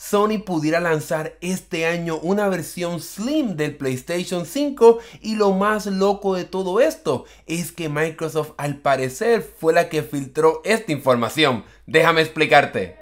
Sony pudiera lanzar este año una versión slim del PlayStation 5 y lo más loco de todo esto es que Microsoft al parecer fue la que filtró esta información. Déjame explicarte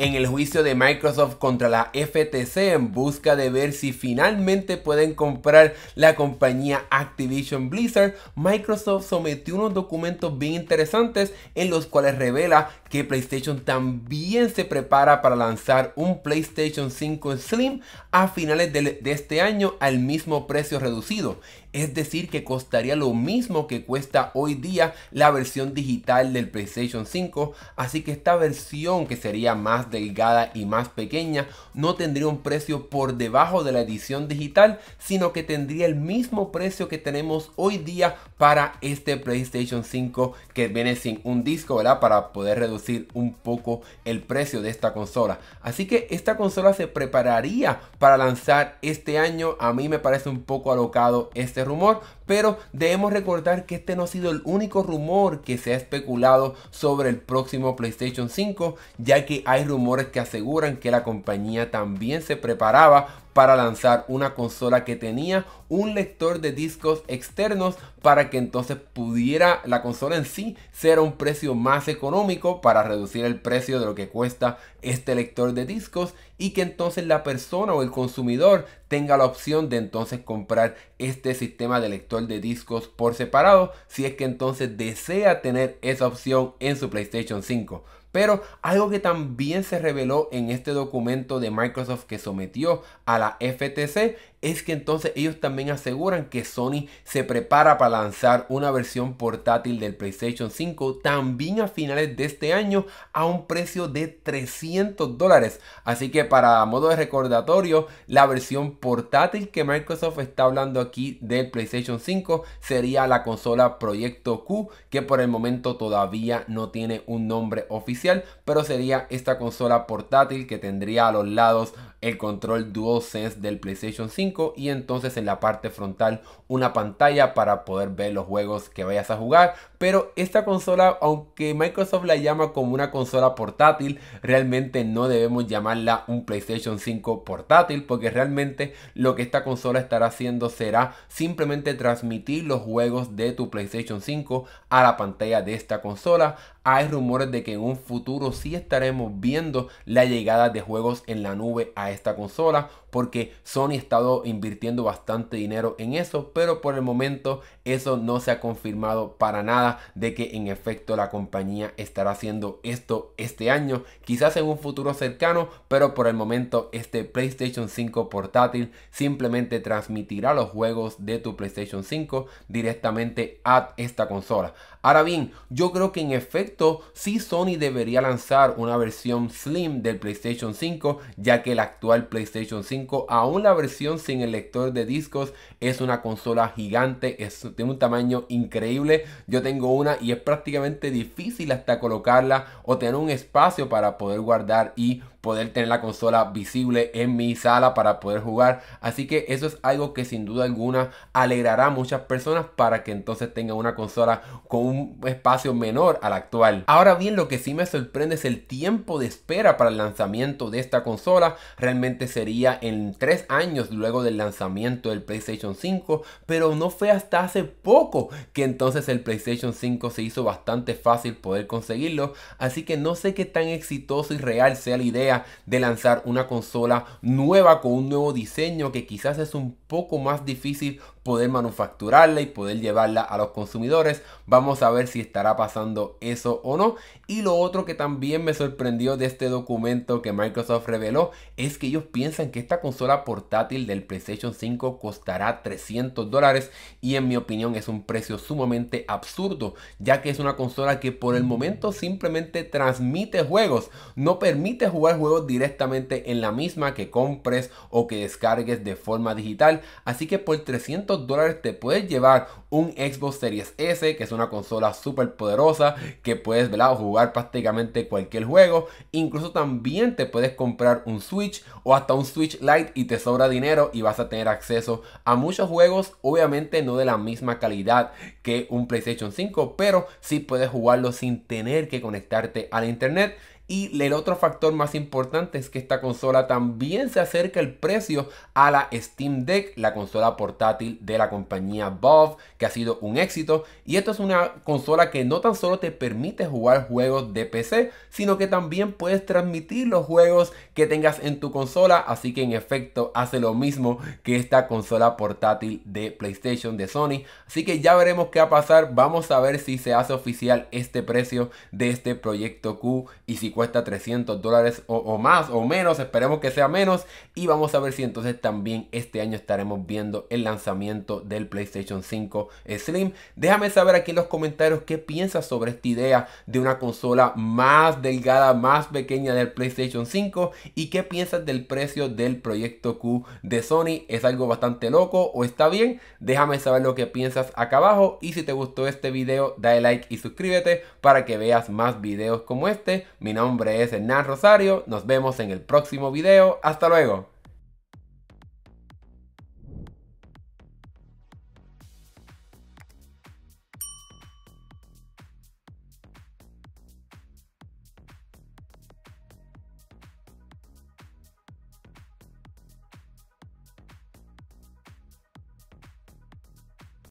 en el juicio de Microsoft contra la FTC en busca de ver si finalmente pueden comprar la compañía Activision Blizzard, Microsoft sometió unos documentos bien interesantes en los cuales revela que PlayStation también se prepara para lanzar un PlayStation 5 Slim a finales de, este año al mismo precio reducido. Es decir, que costaría lo mismo que cuesta hoy día la versión digital del PlayStation 5. Así que esta versión que sería más delgada y más pequeña, no tendría un precio por debajo de la edición digital, sino que tendría el mismo precio que tenemos hoy día para este PlayStation 5 que viene sin un disco, ¿verdad? Para poder reducir un poco el precio de esta consola. Así que esta consola se prepararía para lanzar este año. A mí me parece un poco alocado este rumor, pero debemos recordar que este no ha sido el único rumor que se ha especulado sobre el próximo PlayStation 5, ya que hay rumores que aseguran que la compañía también se preparaba para lanzar una consola que tenía un lector de discos externos para que entonces pudiera la consola en sí ser un precio más económico para reducir el precio de lo que cuesta este lector de discos y que entonces la persona o el consumidor tenga la opción de entonces comprar este sistema de lector de discos por separado si es que entonces desea tener esa opción en su PlayStation 5. Pero algo que también se reveló en este documento de Microsoft que sometió a la FTC es que entonces ellos también aseguran que Sony se prepara para lanzar una versión portátil del PlayStation 5 también a finales de este año a un precio de 300 dólares. Así que para modo de recordatorio, la versión portátil que Microsoft está hablando aquí del PlayStation 5 sería la consola Proyecto Q, que por el momento todavía no tiene un nombre oficial, pero sería esta consola portátil que tendría a los lados el control DualSense del PlayStation 5 y entonces en la parte frontal una pantalla para poder ver los juegos que vayas a jugar. Pero esta consola, aunque Microsoft la llama como una consola portátil, realmente no debemos llamarla un PlayStation 5 portátil porque realmente lo que esta consola estará haciendo será simplemente transmitir los juegos de tu PlayStation 5 a la pantalla de esta consola hay rumores de que en un futuro sí estaremos viendo la llegada de juegos en la nube a esta consola, porque Sony ha estado invirtiendo bastante dinero en eso, pero por el momento eso no se ha confirmado para nada de que en efecto la compañía estará haciendo esto este año, quizás en un futuro cercano, pero por el momento este PlayStation 5 portátil simplemente transmitirá los juegos de tu PlayStation 5 directamente a esta consola. Ahora bien, yo creo que en efecto si Sony debería lanzar una versión slim del PlayStation 5, ya que el actual PlayStation 5, aún la versión sin el lector de discos, es una consola gigante, es, tiene un tamaño increíble. Yo tengo una y es prácticamente difícil hasta colocarla o tener un espacio para poder guardar y poder tener la consola visible en mi sala para poder jugar. Así que eso es algo que sin duda alguna alegrará a muchas personas para que entonces tengan una consola con un espacio menor al actual. Ahora bien, lo que sí me sorprende es el tiempo de espera para el lanzamiento de esta consola. Realmente sería en tres años luego del lanzamiento del PlayStation 5, pero no fue hasta hace poco que entonces el PlayStation 5 se hizo bastante fácil poder conseguirlo. Así que no sé qué tan exitoso y real sea la idea de lanzar una consola nueva con un nuevo diseño que quizás es un poco más difícil poder manufacturarla y poder llevarla a los consumidores. Vamos a ver si estará pasando eso o no. Y lo otro que también me sorprendió de este documento que Microsoft reveló es que ellos piensan que esta consola portátil del PlayStation 5 costará 300 dólares y en mi opinión es un precio sumamente absurdo ya que es una consola que por el momento simplemente transmite juegos, no permite jugar juegos directamente en la misma que compres o que descargues de forma digital. Así que por 300 dólares te puedes llevar un Xbox Series S, que es una consola súper poderosa, que puedes ¿verdad? jugar prácticamente cualquier juego. Incluso también te puedes comprar un Switch o hasta un Switch Lite y te sobra dinero y vas a tener acceso a muchos juegos, obviamente no de la misma calidad que un PlayStation 5, pero si puedes jugarlo sin tener que conectarte al internet y el otro factor más importante es que esta consola también se acerca el precio a la Steam Deck, la consola portátil de la compañía Valve, que ha sido un éxito. Y esto es una consola que no tan solo te permite jugar juegos de PC, sino que también puedes transmitir los juegos que tengas en tu consola. Así que en efecto hace lo mismo que esta consola portátil de PlayStation de Sony. Así que ya veremos qué va a pasar. Vamos a ver si se hace oficial este precio de este proyecto Q y si cuesta 300 dólares o, más o menos, esperemos que sea menos y vamos a ver si entonces también este año estaremos viendo el lanzamiento del PlayStation 5 Slim. Déjame saber aquí en los comentarios qué piensas sobre esta idea de una consola más delgada, más pequeña del PlayStation 5 y qué piensas del precio del proyecto Q de Sony. ¿Es algo bastante loco o está bien? Déjame saber lo que piensas acá abajo y si te gustó este video dale like y suscríbete para que veas más videos como este. Mi nombre nombre es Hernán Rosario. Nos vemos en el próximo video. Hasta luego.